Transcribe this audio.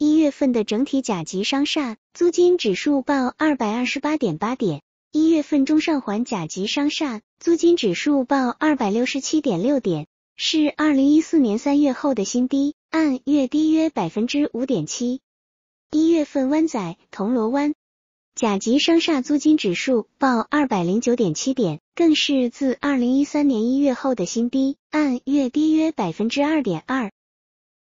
一月份的整体甲级商厦租金指数报二百二十八点八点，一月份中上环甲级商厦租金指数报二百六十七点六点，是二零一四年三月后的新低，按月低约百分之五点七。一月份湾仔、铜锣湾甲级商厦租金指数报二百零九点七点，更是自二零一三年一月后的新低，按月低约百分之二点二。